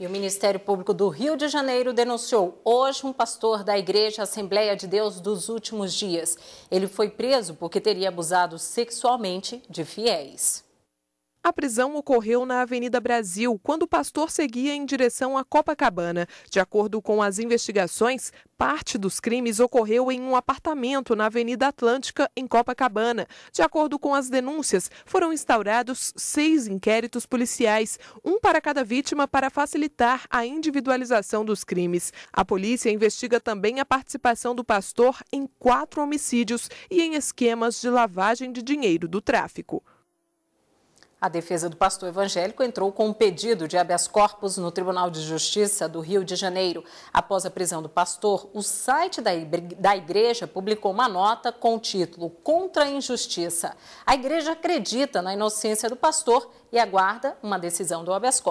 E o Ministério Público do Rio de Janeiro denunciou hoje um pastor da Igreja Assembleia de Deus dos Últimos Dias. Ele foi preso porque teria abusado sexualmente de fiéis. A prisão ocorreu na Avenida Brasil, quando o pastor seguia em direção à Copacabana. De acordo com as investigações, parte dos crimes ocorreu em um apartamento na Avenida Atlântica, em Copacabana. De acordo com as denúncias, foram instaurados seis inquéritos policiais, um para cada vítima para facilitar a individualização dos crimes. A polícia investiga também a participação do pastor em quatro homicídios e em esquemas de lavagem de dinheiro do tráfico. A defesa do pastor evangélico entrou com um pedido de habeas corpus no Tribunal de Justiça do Rio de Janeiro. Após a prisão do pastor, o site da igreja publicou uma nota com o título Contra a Injustiça. A igreja acredita na inocência do pastor e aguarda uma decisão do habeas corpus.